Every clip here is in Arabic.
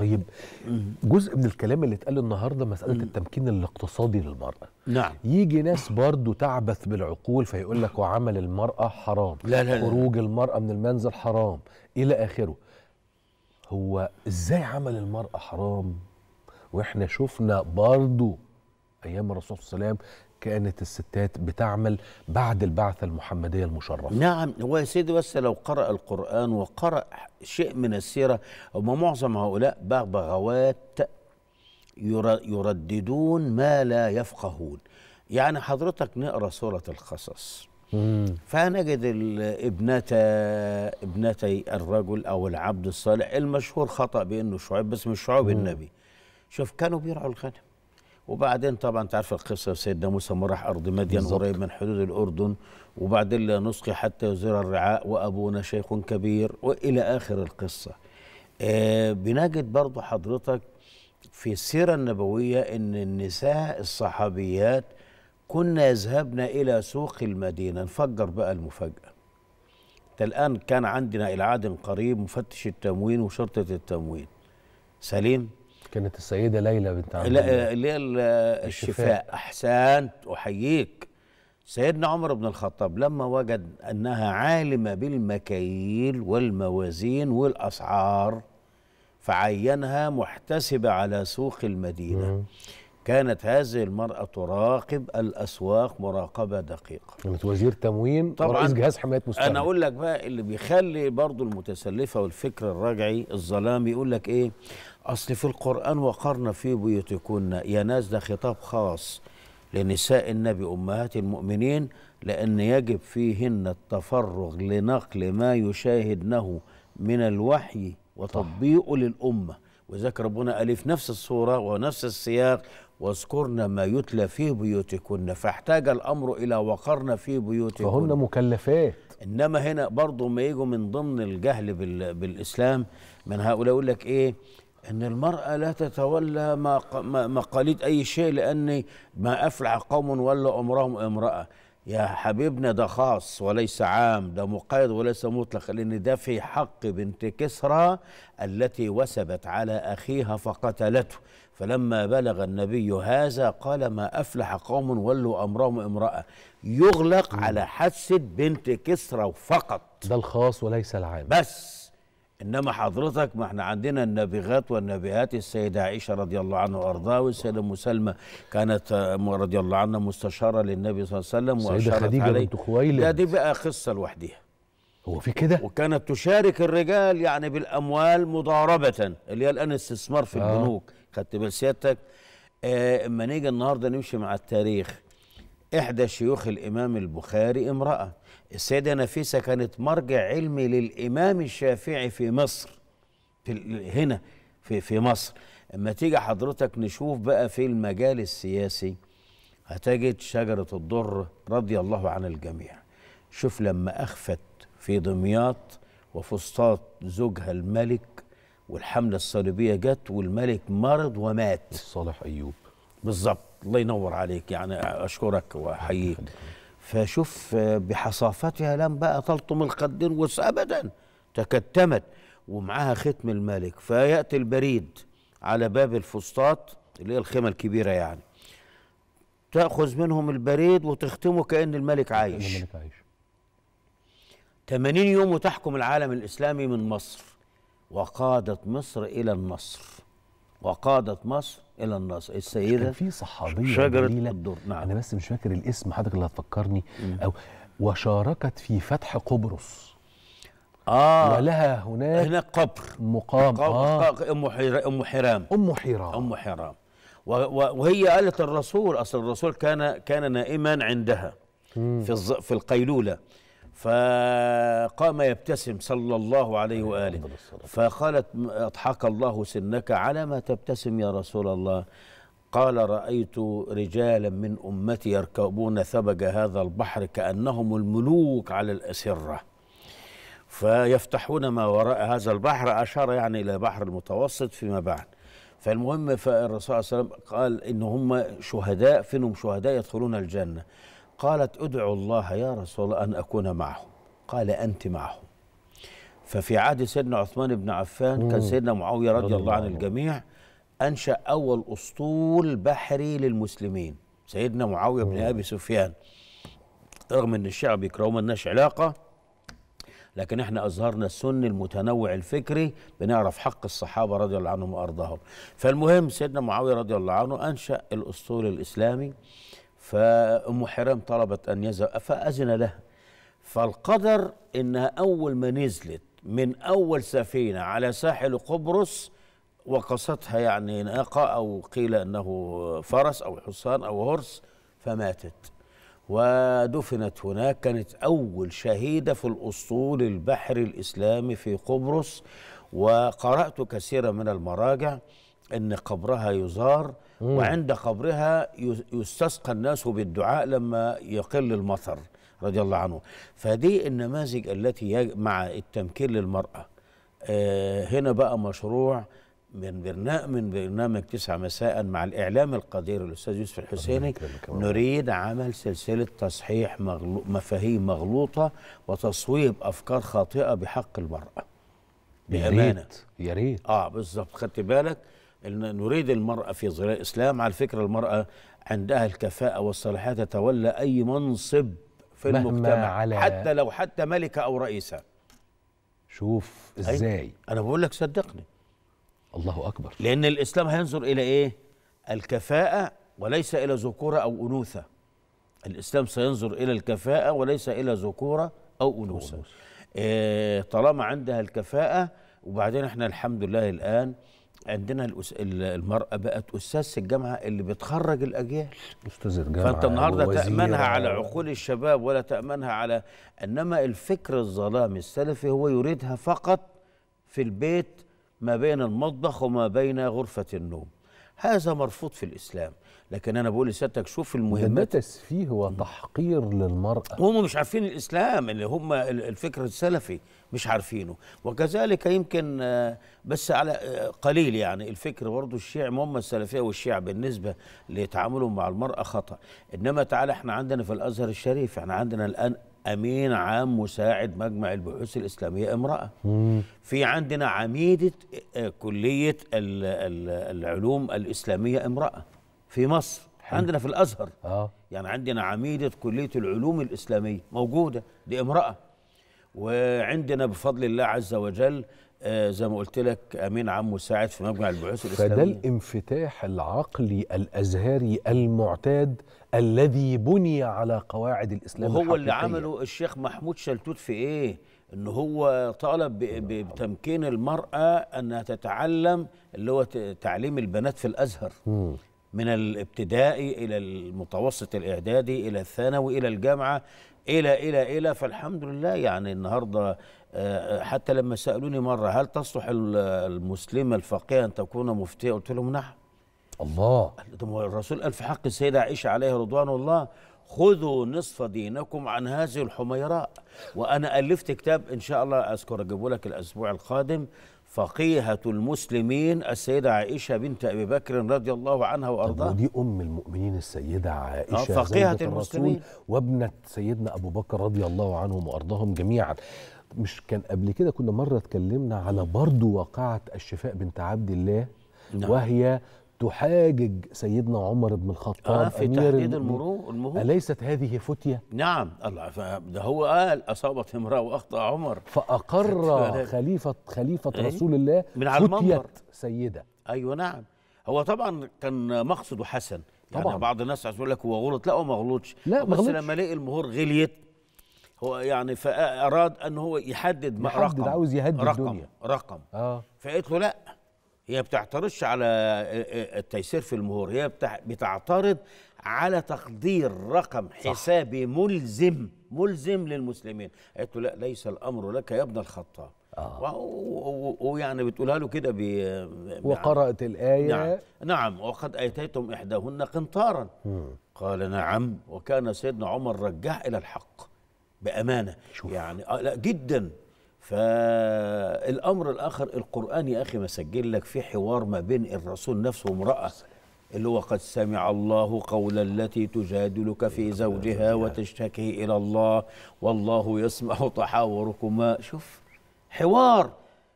طيب جزء من الكلام اللي اتقال النهارده مساله التمكين الاقتصادي للمراه نعم يجي ناس برضو تعبث بالعقول فيقول لك وعمل المراه حرام لا لا لا خروج المراه من المنزل حرام الى اخره هو ازاي عمل المراه حرام واحنا شفنا برضو ايام الرسول صلى الله عليه وسلم كانت الستات بتعمل بعد البعثه المحمديه المشرفه نعم هو يا سيدي بس لو قرا القران وقرا شيء من السيره هم معظم هؤلاء بغبغاوات يرددون ما لا يفقهون يعني حضرتك نقرا سوره القصص فنجد ابنتا ابنتي الرجل او العبد الصالح المشهور خطا بانه شعيب بس مش شعيب النبي شوف كانوا بيرعوا الغنم وبعدين طبعا انت عارف القصه سيدنا موسى مرح ارض مدين قريب من حدود الاردن وبعدين لا نسقي حتى يزير الرعاء وابونا شيخ كبير والى اخر القصه. آه بنجد برضو حضرتك في السيره النبويه ان النساء الصحابيات كنا يذهبن الى سوق المدينه نفجر بقى المفاجاه. الان كان عندنا العادن قريب مفتش التموين وشرطه التموين. سليم كانت السيدة ليلى بنت عمرو اللي هي الشفاء أحسنت أحييك سيدنا عمر بن الخطاب لما وجد أنها عالمة بالمكاييل والموازين والأسعار فعينها محتسبة على سوق المدينة مم. كانت هذه المرأة تراقب الأسواق مراقبة دقيقة كانت وزير تموين طبعا ورئيس جهاز حماية مستقبل أنا أقول لك بقى اللي بيخلي برضو المتسلفة والفكر الرجعي الظلام يقول لك إيه أصل في القرآن وقرن في بيوتكن يا ناس ده خطاب خاص لنساء النبي أمهات المؤمنين لأن يجب فيهن التفرغ لنقل ما يشاهدنه من الوحي وتطبيقه للأمة وذاك ربنا قال في نفس الصورة ونفس السياق واذكرن ما يتلى في بيوتكن فاحتاج الأمر إلى وقرن في بيوتكن فهن مكلفات إنما هنا برضه ما يجوا من ضمن الجهل بالإسلام من هؤلاء يقول لك إيه ان المراه لا تتولى مقاليد اي شيء لان ما افلح قوم ولا امرهم امراه يا حبيبنا ده خاص وليس عام ده مقيد وليس مطلق لان ده في حق بنت كسرى التي وسبت على اخيها فقتلته فلما بلغ النبي هذا قال ما افلح قوم ولوا امرهم امراه يغلق على حدث بنت كسرى فقط ده الخاص وليس العام بس انما حضرتك ما احنا عندنا النابغات والنبيات السيده عائشه رضي الله عنها وارضاها والسيده ام سلمى كانت آه، رضي الله عنها مستشاره للنبي صلى الله عليه وسلم واشارت خديجة بنت خويلد دي بقى قصه لوحدها هو في كده وكانت تشارك الرجال يعني بالاموال مضاربه اللي هي الان استثمار في آه. البنوك خدت بال سيادتك آه، اما آه نيجي النهارده نمشي مع التاريخ احدى شيوخ الامام البخاري امراه السيدة نفيسة كانت مرجع علمي للإمام الشافعي في مصر في هنا في, في مصر اما تيجي حضرتك نشوف بقى في المجال السياسي هتجد شجرة الضر رضي الله عن الجميع شوف لما أخفت في دمياط وفسطاط زوجها الملك والحملة الصليبية جت والملك مرض ومات صالح أيوب بالظبط الله ينور عليك يعني أشكرك وأحييك فشوف آه، بحصافتها لم بقى تلطم القدروس ابدا تكتمت ومعاها ختم الملك فياتي البريد على باب الفسطاط اللي هي الخيمه الكبيره يعني تاخذ منهم البريد وتختمه كان الملك عايش الملك عايش 80 يوم وتحكم العالم الاسلامي من مصر وقادت مصر الى النصر وقادت مصر الى النصر السيده كان في صحابيه شجره الدر نعم. انا بس مش فاكر الاسم حضرتك اللي هتفكرني او وشاركت في فتح قبرص اه ولها هناك هناك قبر مقام قبر آه. ام حرام ام حرام ام حرام ام حرام وهي قالت الرسول اصل الرسول كان كان نائما عندها في في القيلوله فقام يبتسم صلى الله عليه وآله فقالت أضحك الله سنك على ما تبتسم يا رسول الله قال رأيت رجالا من أمتي يركبون ثبج هذا البحر كأنهم الملوك على الأسرة فيفتحون ما وراء هذا البحر أشار يعني إلى بحر المتوسط فيما بعد فالمهم فالرسول صلى الله عليه وسلم قال إن هم شهداء فينهم شهداء يدخلون الجنة قالت ادعوا الله يا رسول الله أن أكون معه قال أنت معه ففي عهد سيدنا عثمان بن عفان كان سيدنا معاوية رضي الله عن الجميع أنشأ أول أسطول بحري للمسلمين سيدنا معاوية بن أبي سفيان رغم أن الشعب بيكرهه مالناش علاقة لكن احنا أظهرنا السن المتنوع الفكري بنعرف حق الصحابة رضي الله عنهم وأرضاهم فالمهم سيدنا معاوية رضي الله عنه أنشأ الأسطول الإسلامي فأم حرام طلبت أن يذهب فأذن لها فالقدر إنها أول ما نزلت من أول سفينة على ساحل قبرص وقصتها يعني ناقة أو قيل أنه فرس أو حصان أو هرس فماتت ودفنت هناك كانت أول شهيدة في الأسطول البحري الإسلامي في قبرص وقرأت كثيرا من المراجع أن قبرها يزار وعند قبرها يستسقى الناس بالدعاء لما يقل المطر رضي الله عنه فدي النماذج التي مع التمكين للمرأة آه، هنا بقى مشروع من برنامج من برنامج تسعة مساء مع الإعلام القدير الأستاذ يوسف الحسيني نريد عمل سلسلة تصحيح مغلو مفاهيم مغلوطة وتصويب أفكار خاطئة بحق المرأة بأمانة يا ريت اه بالظبط خدت بالك إن نريد المرأة في ظل الإسلام على فكرة المرأة عندها الكفاءة والصلاحيات تتولى أي منصب في مهما المجتمع على حتى لو حتى ملكة أو رئيسة شوف إزاي أنا بقول لك صدقني الله أكبر لأن الإسلام هينظر إلى إيه الكفاءة وليس إلى ذكورة أو أنوثة الإسلام سينظر إلى الكفاءة وليس إلى ذكورة أو أنوثة إيه طالما عندها الكفاءة وبعدين احنا الحمد لله الآن عندنا المرأة بقت استاذ الجامعة اللي بتخرج الأجيال أستاذ الجامعة فأنت النهاردة تأمنها على عقول الشباب ولا تأمنها على إنما الفكر الظلامي السلفي هو يريدها فقط في البيت ما بين المطبخ وما بين غرفة النوم هذا مرفوض في الاسلام لكن انا بقول لسيادتك شوف المهمات ده تسفيه وتحقير للمراه هم مش عارفين الاسلام اللي هم الفكر السلفي مش عارفينه وكذلك يمكن آه، بس على آه، قليل يعني الفكر برضه الشيعي هم السلفيه والشيعة بالنسبه لتعاملهم مع المراه خطا انما تعالى احنا عندنا في الازهر الشريف احنا عندنا الان امين عام مساعد مجمع البحوث الاسلاميه امراه مم. في عندنا عميده آه، كليه العلوم الاسلاميه امراه في مصر حلو. عندنا في الازهر آه. يعني عندنا عميده كليه العلوم الاسلاميه موجوده دي امراه وعندنا بفضل الله عز وجل آه زي ما قلت لك امين عام مساعد في مجمع البحوث الاسلاميه فده الانفتاح العقلي الازهري المعتاد الذي بني على قواعد الاسلام وهو الحقيقية. اللي عمله الشيخ محمود شلتوت في ايه ان هو طالب بتمكين المراه انها تتعلم اللي هو تعليم البنات في الازهر من الابتدائي الى المتوسط الاعدادي الى الثانوي الى الجامعه الى الى الى فالحمد لله يعني النهارده آه، آه، حتى لما سالوني مره هل تصلح المسلمه الفقيه ان تكون مفتيه قلت لهم نعم الله الرسول قال في حق السيده عائشه عليها رضوان الله خذوا نصف دينكم عن هذه الحميراء وانا الفت كتاب ان شاء الله اذكر اجيبه لك الاسبوع القادم فقيهة المسلمين السيدة عائشة بنت أبي بكر رضي الله عنها وأرضاها ودي أم المؤمنين السيدة آه، عائشة فقيهة المسلمين وابنة سيدنا أبو بكر رضي الله عنهم وأرضاهم جميعا مش كان قبل كده كنا مرة اتكلمنا على برضو واقعة الشفاء بنت عبد الله نعم. وهي تحاجج سيدنا عمر بن الخطاب آه في تحديد المرور المهور أليست هذه فتية؟ نعم الله ده هو قال أصابت امرأة وأخطأ عمر فأقر خليفة خليفة ايه؟ رسول الله من على فتية سيدة أيوة نعم هو طبعا كان مقصده حسن يعني طبعا بعض الناس يقول لك هو غلط لا هو ما غلطش لا بس لما لقي المهور غليت هو يعني فأراد أن هو يحدد, يحدد رقم عاوز يهدد رقم الدنيا رقم اه فقلت له لا هي بتعترضش على آه، آه، آه، التيسير في المهور هي بتعترض على تقدير رقم حسابي صح. ملزم ملزم للمسلمين قالت له لا ليس الامر لك يا ابن الخطاب آه. ويعني بتقولها له كده بي... وقرأت الآية نعم, نعم وقد آتيتم إحداهن قنطارا قال نعم وكان سيدنا عمر رجع إلى الحق بأمانة شوف. يعني آه لا جدا فالامر الاخر القران يا اخي مسجل لك في حوار ما بين الرسول نفسه وامراه اللي هو قد سمع الله قول التي تجادلك في زوجها وتشتكي الى الله والله يسمع تحاوركما شوف حوار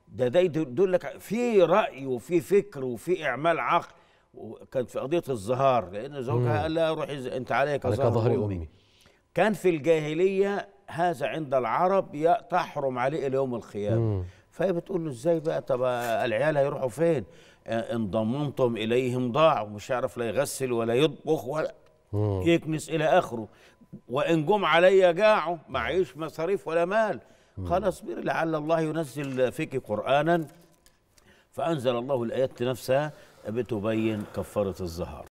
ده ده يدل لك في راي وفي فكر وفي اعمال عقل كانت في قضيه الزهار لان زوجها قال لها روحي انت عليك, عليك ظهر امي كان في الجاهليه هذا عند العرب تحرم عليه اليوم القيامه فهي بتقول له ازاي بقى طب العيال هيروحوا فين آه، ان ضمنتم اليهم ضاعوا مش هيعرف لا يغسل ولا يطبخ ولا يكنس الى اخره وان جم علي جاعوا معيش مصاريف ولا مال قال اصبري لعل الله ينزل فيك قرانا فانزل الله الايات نفسها بتبين كفاره الزهار